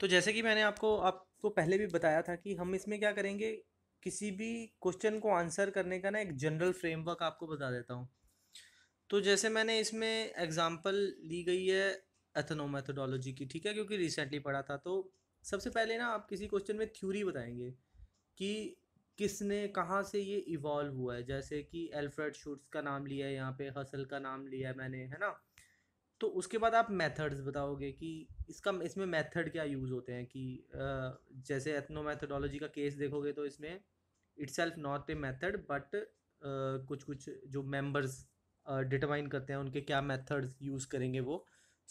तो जैसे कि मैंने आपको आपको पहले भी बताया था कि हम इसमें क्या करेंगे किसी भी क्वेश्चन को आंसर करने का ना एक जनरल फ्रेमवर्क आपको बता देता हूँ तो जैसे मैंने इसमें एग्ज़ाम्पल ली गई है एथनोमेथोडोलॉजी की ठीक है क्योंकि रिसेंटली पढ़ा था तो सबसे पहले ना आप किसी क्वेश्चन में थ्योरी बताएंगे कि किसने कहाँ से ये इवॉल्व हुआ है जैसे कि एल्फ्रेड शूट्स का नाम लिया है यहाँ पे हसल का नाम लिया है मैंने है ना तो उसके बाद आप मेथड्स बताओगे कि इसका इसमें मेथड क्या यूज़ होते हैं कि जैसे एथनो मैथडोलॉजी का केस देखोगे तो इसमें itself not a method but कुछ कुछ जो मेंबर्स डिटरमाइन करते हैं उनके क्या मेथड्स यूज़ करेंगे वो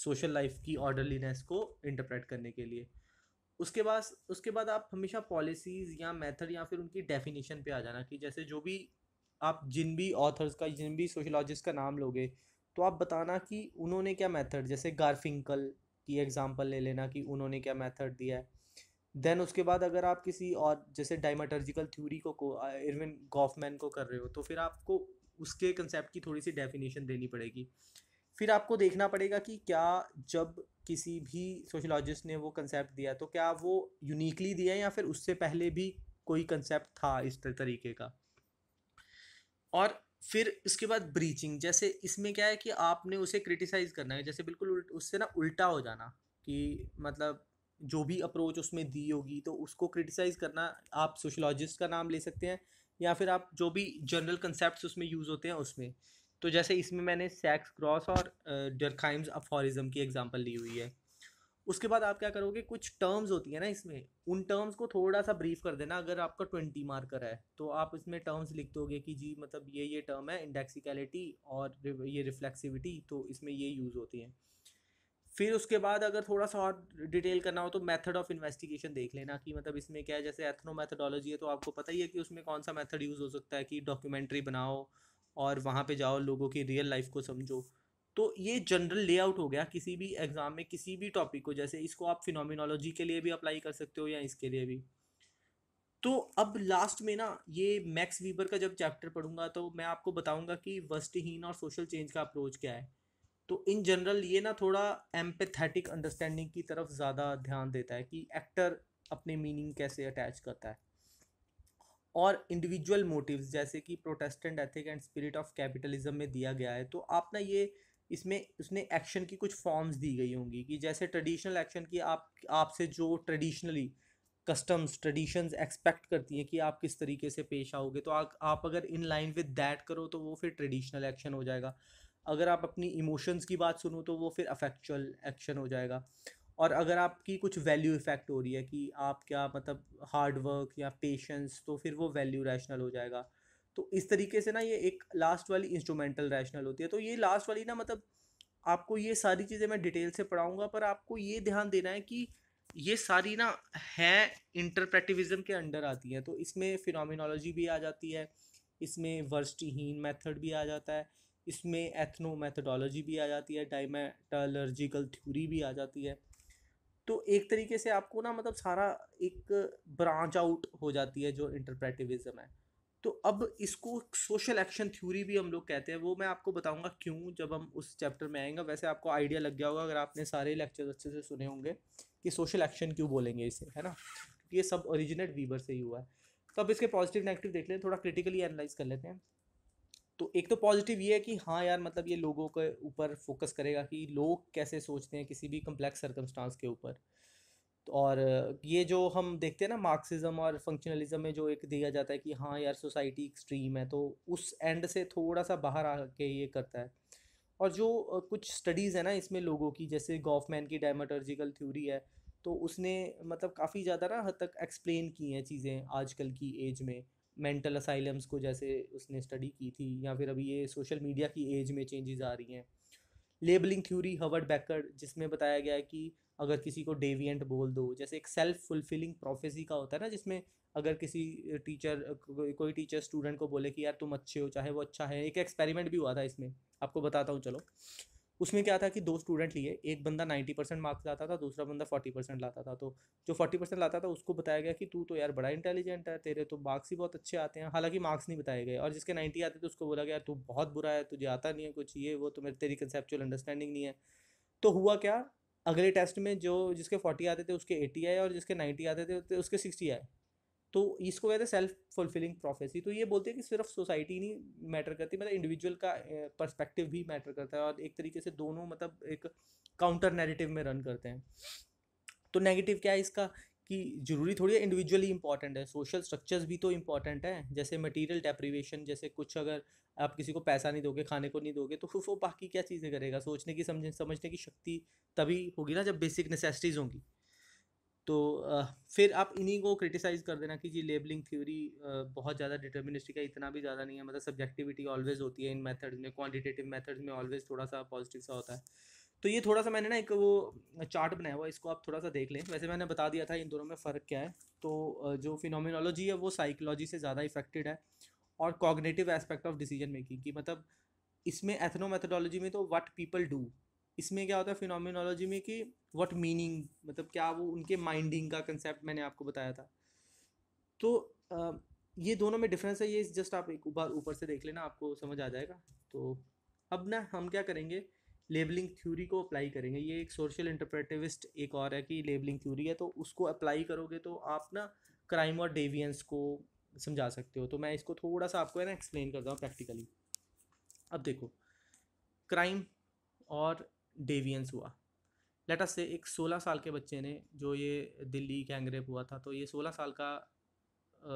सोशल लाइफ की ऑर्डरलीनेस को इंटरप्रेट करने के लिए उसके बाद उसके बाद आप हमेशा पॉलिसीज़ या मेथड या फिर उनकी डेफिनेशन पे आ जाना कि जैसे जो भी आप जिन भी ऑथर्स का जिन भी सोशलॉजिस्ट का नाम लोगे तो आप बताना कि उन्होंने क्या मेथड जैसे गारफिंकल की एग्जांपल ले लेना कि उन्होंने क्या मेथड दिया है देन उसके बाद अगर आप किसी और जैसे डायमाटर्जिकल थ्योरी को, को इरविन गॉफमैन को कर रहे हो तो फिर आपको उसके कंसेप्ट की थोड़ी सी डेफिनेशन देनी पड़ेगी फिर आपको देखना पड़ेगा कि क्या जब किसी भी सोशोलॉजिस्ट ने वो कंसेप्ट दिया तो क्या वो यूनिकली दिया या फिर उससे पहले भी कोई कंसेप्ट था इस तरीके का और फिर उसके बाद ब्रीचिंग जैसे इसमें क्या है कि आपने उसे क्रिटिसाइज करना है जैसे बिल्कुल उससे ना उल्टा हो जाना कि मतलब जो भी अप्रोच उसमें दी होगी तो उसको क्रिटिसाइज करना आप सोशलॉजिस्ट का नाम ले सकते हैं या फिर आप जो भी जनरल कंसेप्ट उसमें यूज़ होते हैं उसमें तो जैसे इसमें मैंने सेक्स क्रॉस और डरखाइम्स अफॉरिज्म की एग्जांपल ली हुई है उसके बाद आप क्या करोगे कुछ टर्म्स होती है ना इसमें उन टर्म्स को थोड़ा सा ब्रीफ कर देना अगर आपका ट्वेंटी मार्कर है तो आप इसमें टर्म्स लिख दोगे कि जी मतलब ये ये टर्म है इंडेक्सिकलिटी और ये रिफ्लेक्सिविटी तो इसमें ये यूज़ होती है फिर उसके बाद अगर थोड़ा सा और डिटेल करना हो तो मेथड ऑफ इन्वेस्टिगेशन देख लेना कि मतलब इसमें क्या है जैसे एथनो मैथडोलॉजी है तो आपको पता ही है कि उसमें कौन सा मेथड यूज़ हो सकता है कि डॉक्यूमेंट्री बनाओ और वहाँ पे जाओ लोगों की रियल लाइफ को समझो तो ये जनरल लेआउट हो गया किसी भी एग्ज़ाम में किसी भी टॉपिक को जैसे इसको आप फिनोमिनोलॉजी के लिए भी अप्लाई कर सकते हो या इसके लिए भी तो अब लास्ट में ना ये मैक्स वीबर का जब चैप्टर पढ़ूंगा तो मैं आपको बताऊंगा कि वस्तहीन और सोशल चेंज का अप्रोच क्या है तो इन जनरल ये ना थोड़ा एम्पेथेटिक अंडरस्टैंडिंग की तरफ ज़्यादा ध्यान देता है कि एक्टर अपने मीनिंग कैसे अटैच करता है और इंडिविजुअल मोटिव्स जैसे कि Protestant ethic and spirit of capitalism में दिया गया है तो आप ना ये इसमें उसने एक्शन की कुछ फॉर्म्स दी गई होंगी कि जैसे ट्रेडिशनल एक्शन की आप आपसे जो ट्रेडिशनली कस्टम्स ट्रेडिशंस एक्सपेक्ट करती हैं कि आप किस तरीके से पेश आओगे तो आ, आप अगर इन लाइन विद दैट करो तो वो फिर ट्रेडिशनल एक्शन हो जाएगा अगर आप अपनी इमोशंस की बात सुनो तो वो फिर अफेक्चुअल एक्शन हो जाएगा और अगर आपकी कुछ वैल्यू इफेक्ट हो रही है कि आप क्या मतलब हार्डवर्क या पेशेंस तो फिर वो वैल्यू रैशनल हो जाएगा तो इस तरीके से ना ये एक लास्ट वाली इंस्ट्रूमेंटल रैशनल होती है तो ये लास्ट वाली ना मतलब आपको ये सारी चीज़ें मैं डिटेल से पढ़ाऊँगा पर आपको ये ध्यान देना है कि ये सारी ना है इंटरप्रेटिविज़म के अंडर आती हैं तो इसमें फिनोमिनोलॉजी भी आ जाती है इसमें वर्ष्टिहीन मेथड भी आ जाता है इसमें एथनो मैथडोलॉजी भी आ जाती है डायमेटलर्जिकल थ्योरी भी आ जाती है तो एक तरीके से आपको ना मतलब सारा एक ब्रांच आउट हो जाती है जो इंटरप्रेटिविज़म है तो अब इसको सोशल एक्शन थ्योरी भी हम लोग कहते हैं वो मैं आपको बताऊंगा क्यों जब हम उस चैप्टर में आएंगे वैसे आपको आइडिया लग गया होगा अगर आपने सारे लेक्चर अच्छे से सुने होंगे कि सोशल एक्शन क्यों बोलेंगे इसे है ना क्योंकि ये सब ओरिजिनेट वीवर से ही हुआ है तो अब इसके पॉजिटिव नेगेटिव देख लें थोड़ा क्रिटिकली एनालाइज कर लेते हैं तो एक तो पॉजिटिव ये है कि हाँ यार मतलब ये लोगों के ऊपर फोकस करेगा कि लोग कैसे सोचते हैं किसी भी कम्प्लेक्स सर्कमस्टांस के ऊपर और ये जो हम देखते हैं ना मार्क्सिज्म और फंक्शनलिज्म में जो एक दिया जाता है कि हाँ यार सोसाइटी एक्सट्रीम है तो उस एंड से थोड़ा सा बाहर आके ये करता है और जो कुछ स्टडीज़ है ना इसमें लोगों की जैसे गॉफमैन की डायमाटर्जिकल थ्योरी है तो उसने मतलब काफ़ी ज़्यादा ना हद तक एक्सप्लेन की हैं चीज़ें आजकल की एज में मेंटल असाइलम्स को जैसे उसने स्टडी की थी या फिर अभी ये सोशल मीडिया की एज में चेंजेस आ रही हैं लेबलिंग थ्योरी हवर्ड बैकर जिसमें बताया गया है कि अगर किसी को डेवियंट बोल दो जैसे एक सेल्फ फुलफिलिंग प्रोफेसी का होता है ना जिसमें अगर किसी टीचर कोई टीचर स्टूडेंट को बोले कि यार तुम अच्छे हो चाहे वो अच्छा है एक एक्सपेरिमेंट भी हुआ था इसमें आपको बताता हूँ चलो उसमें क्या था कि दो स्टूडेंट लिए एक बंदा नाइन्टी परसेंट मार्क्स लाता था दूसरा बंदा फोर्टी परसेंट लाता था तो जो फोर्टी परसेंट लाता था उसको बताया गया कि तू तो यार बड़ा इंटेलिजेंट है तेरे तो मार्क्स ही बहुत अच्छे आते हैं हालांकि मार्क्स नहीं बताए गए और जिसके नाइन्टी आते थे उसको बोला गया तू बहुत बुरा है तुझे आता नहीं है कुछ ये वो तो मेरे तेरी कंसेप्चुअल अंडरस्टैंडिंग नहीं है तो हुआ क्या अगले टेस्ट में जो जिसके फोर्टी आते थे उसके एटी आए और जिसके नाइन्टी आते थे, तो उसके सिक्सटी आए तो इसको कहते हैं सेल्फ फुलफिलिंग प्रोफेसी तो ये बोलते हैं कि सिर्फ सोसाइटी नहीं मैटर करती मतलब इंडिविजुअल का पर्सपेक्टिव भी मैटर करता है और एक तरीके से दोनों मतलब एक काउंटर नेगेटिव में रन करते हैं तो नेगेटिव क्या है इसका कि ज़रूरी थोड़ी है इंडिविजुअली इंपॉर्टेंट है सोशल स्ट्रक्चर्स भी तो इंपॉर्टेंट है जैसे मटेरियल डेप्रीवेशन जैसे कुछ अगर आप किसी को पैसा नहीं दोगे खाने को नहीं दोगे तो फिर वो बाकी क्या चीज़ें करेगा सोचने की समझ समझने की शक्ति तभी होगी ना जब बेसिक नेसेसिटीज़ होंगी तो फिर आप इन्हीं को क्रिटिसाइज कर देना कि जी लेबलिंग थ्योरी बहुत ज़्यादा डिटर्मिनिस्टिक है इतना भी ज़्यादा नहीं है मतलब सब्जेक्टिविटी ऑलवेज होती है इन मेथड्स में क्वांटिटेटिव मेथड्स में ऑलवेज थोड़ा सा पॉजिटिव सा होता है तो ये थोड़ा सा मैंने ना एक वो चार्ट बनाया हुआ इसको आप थोड़ा सा देख लें वैसे मैंने बता दिया था इन दोनों में फ़र्क क्या है तो जो फिनोमिनोलॉजी है वो साइकोलॉजी से ज़्यादा इफेक्टेड है और cognitive aspect of decision making की मतलब इसमें एथनो मैथडोलॉजी में तो वट पीपल डू इसमें क्या होता है फिनोमिनोलॉजी में कि वट मीनिंग मतलब क्या वो उनके माइंडिंग का कंसेप्ट मैंने आपको बताया था तो ये दोनों में डिफरेंस है ये जस्ट आप एक बार ऊपर से देख लेना आपको समझ आ जाएगा तो अब ना हम क्या करेंगे लेबलिंग थ्योरी को अप्लाई करेंगे ये एक सोशल इंटरप्रेटिविस्ट एक और है कि लेबलिंग थ्योरी है तो उसको अप्लाई करोगे तो आप ना क्राइम और डेवियंस को समझा सकते हो तो मैं इसको थोड़ा सा आपको है ना एक्सप्लेन करता हूँ प्रैक्टिकली अब देखो क्राइम और डेवियंस हुआ लेटस से एक सोलह साल के बच्चे ने जो ये दिल्ली गैंगरेप हुआ था तो ये सोलह साल का आ,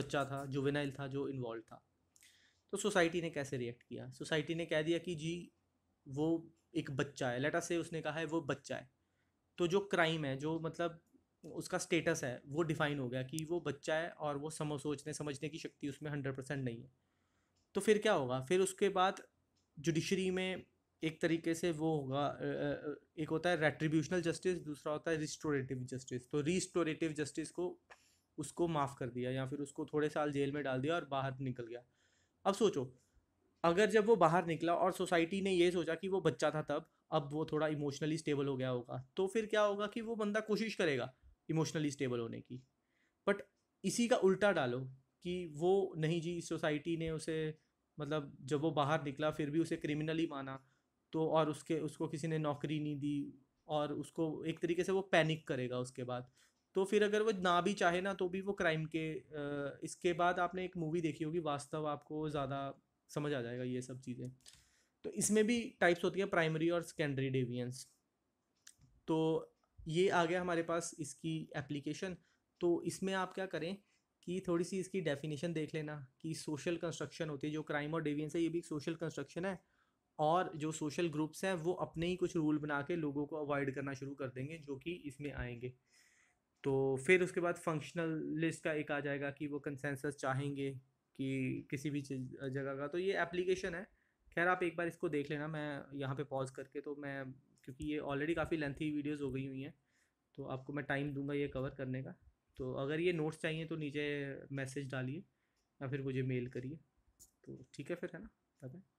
बच्चा था जुवेनाइल था जो इन्वॉल्व था तो सोसाइटी ने कैसे रिएक्ट किया सोसाइटी ने कह दिया कि जी वो एक बच्चा है लेटा से उसने कहा है वो बच्चा है तो जो क्राइम है जो मतलब उसका स्टेटस है वो डिफ़ाइन हो गया कि वो बच्चा है और वो समझ सोचने समझने की शक्ति उसमें हंड्रेड परसेंट नहीं है तो फिर क्या होगा फिर उसके बाद जुडिशरी में एक तरीके से वो होगा एक होता है रेट्रीब्यूशनल जस्टिस दूसरा होता है रिस्टोरेटिव जस्टिस तो रिस्टोरेटिव जस्टिस को उसको माफ़ कर दिया या फिर उसको थोड़े साल जेल में डाल दिया और बाहर निकल गया अब सोचो अगर जब वो बाहर निकला और सोसाइटी ने ये सोचा कि वो बच्चा था तब अब वो थोड़ा इमोशनली स्टेबल हो गया होगा तो फिर क्या होगा कि वो बंदा कोशिश करेगा इमोशनली स्टेबल होने की बट इसी का उल्टा डालो कि वो नहीं जी सोसाइटी ने उसे मतलब जब वो बाहर निकला फिर भी उसे क्रिमिनली माना तो और उसके उसको किसी ने नौकरी नहीं दी और उसको एक तरीके से वो पैनिक करेगा उसके बाद तो फिर अगर वो ना भी चाहे ना तो भी वो क्राइम के इसके बाद आपने एक मूवी देखी होगी वास्तव आपको ज़्यादा समझ आ जाएगा ये सब चीज़ें तो इसमें भी टाइप्स होती है प्राइमरी और सेकेंडरी डेवियंस तो ये आ गया हमारे पास इसकी एप्लीकेशन तो इसमें आप क्या करें कि थोड़ी सी इसकी डेफिनेशन देख लेना कि सोशल कंस्ट्रक्शन होती है जो क्राइम और डेवियंस है ये भी एक सोशल कंस्ट्रक्शन है और जो सोशल ग्रुप्स हैं वो अपने ही कुछ रूल बना के लोगों को अवॉइड करना शुरू कर देंगे जो कि इसमें आएंगे तो फिर उसके बाद फंक्शनल लिस्ट का एक आ जाएगा कि वो कंसेंसस चाहेंगे कि किसी भी जगह का तो ये एप्लीकेशन है खैर आप एक बार इसको देख लेना मैं यहाँ पे पॉज करके तो मैं क्योंकि ये ऑलरेडी काफ़ी लेंथी वीडियोस हो गई हुई हैं तो आपको मैं टाइम दूंगा ये कवर करने का तो अगर ये नोट्स चाहिए तो नीचे मैसेज डालिए या फिर मुझे मेल करिए तो ठीक है फिर है ना बाय